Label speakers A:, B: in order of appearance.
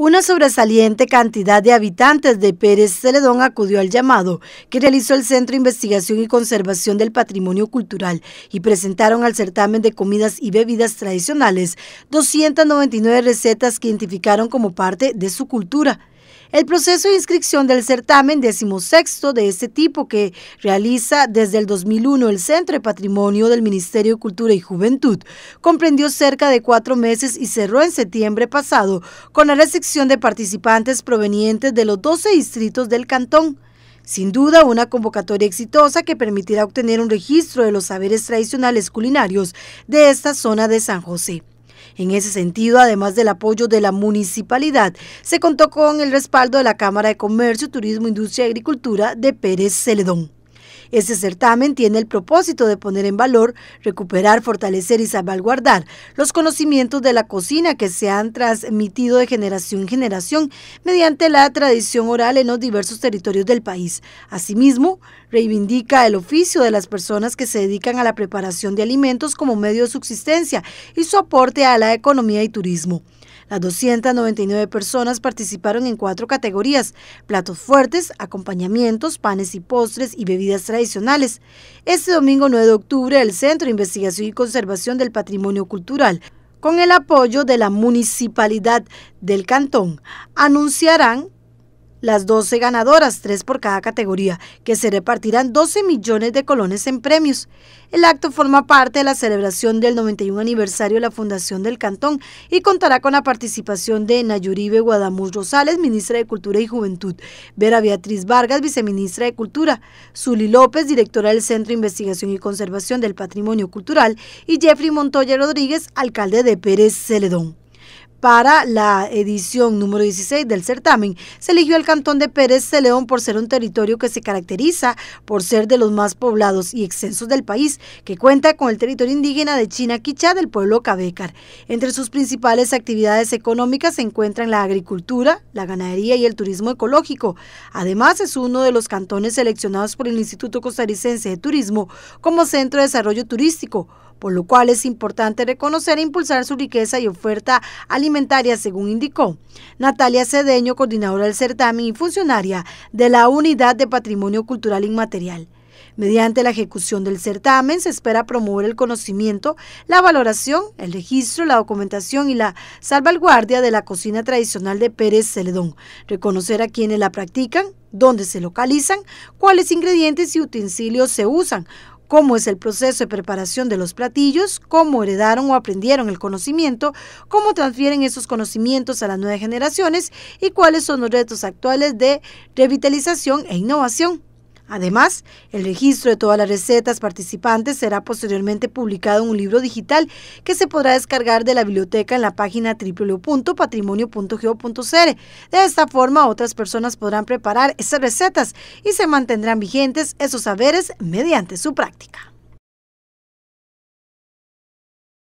A: Una sobresaliente cantidad de habitantes de Pérez Celedón acudió al llamado que realizó el Centro de Investigación y Conservación del Patrimonio Cultural y presentaron al certamen de comidas y bebidas tradicionales 299 recetas que identificaron como parte de su cultura. El proceso de inscripción del certamen decimosexto de este tipo que realiza desde el 2001 el Centro de Patrimonio del Ministerio de Cultura y Juventud comprendió cerca de cuatro meses y cerró en septiembre pasado con la recepción de participantes provenientes de los 12 distritos del cantón. Sin duda, una convocatoria exitosa que permitirá obtener un registro de los saberes tradicionales culinarios de esta zona de San José. En ese sentido, además del apoyo de la municipalidad, se contó con el respaldo de la Cámara de Comercio, Turismo, Industria y Agricultura de Pérez Celedón. Este certamen tiene el propósito de poner en valor, recuperar, fortalecer y salvaguardar los conocimientos de la cocina que se han transmitido de generación en generación mediante la tradición oral en los diversos territorios del país. Asimismo, reivindica el oficio de las personas que se dedican a la preparación de alimentos como medio de subsistencia y su aporte a la economía y turismo. Las 299 personas participaron en cuatro categorías, platos fuertes, acompañamientos, panes y postres y bebidas tradicionales. Este domingo 9 de octubre, el Centro de Investigación y Conservación del Patrimonio Cultural con el apoyo de la municipalidad del cantón, anunciarán las 12 ganadoras, tres por cada categoría, que se repartirán 12 millones de colones en premios. El acto forma parte de la celebración del 91 aniversario de la Fundación del Cantón y contará con la participación de Nayuribe Guadamuz Rosales, ministra de Cultura y Juventud, Vera Beatriz Vargas, viceministra de Cultura, Zuli López, directora del Centro de Investigación y Conservación del Patrimonio Cultural, y Jeffrey Montoya Rodríguez, alcalde de Pérez Celedón. Para la edición número 16 del certamen, se eligió el Cantón de Pérez Celeón por ser un territorio que se caracteriza por ser de los más poblados y extensos del país, que cuenta con el territorio indígena de China Quichá del pueblo Cabecar. Entre sus principales actividades económicas se encuentran la agricultura, la ganadería y el turismo ecológico. Además, es uno de los cantones seleccionados por el Instituto Costarricense de Turismo como centro de desarrollo turístico por lo cual es importante reconocer e impulsar su riqueza y oferta alimentaria, según indicó. Natalia Cedeño, coordinadora del certamen y funcionaria de la Unidad de Patrimonio Cultural Inmaterial. Mediante la ejecución del certamen se espera promover el conocimiento, la valoración, el registro, la documentación y la salvaguardia de la cocina tradicional de Pérez Celedón, reconocer a quienes la practican, dónde se localizan, cuáles ingredientes y utensilios se usan, cómo es el proceso de preparación de los platillos, cómo heredaron o aprendieron el conocimiento, cómo transfieren esos conocimientos a las nuevas generaciones y cuáles son los retos actuales de revitalización e innovación. Además, el registro de todas las recetas participantes será posteriormente publicado en un libro digital que se podrá descargar de la biblioteca en la página www.patrimonio.geo.cr. De esta forma, otras personas podrán preparar esas recetas y se mantendrán vigentes esos saberes mediante su práctica.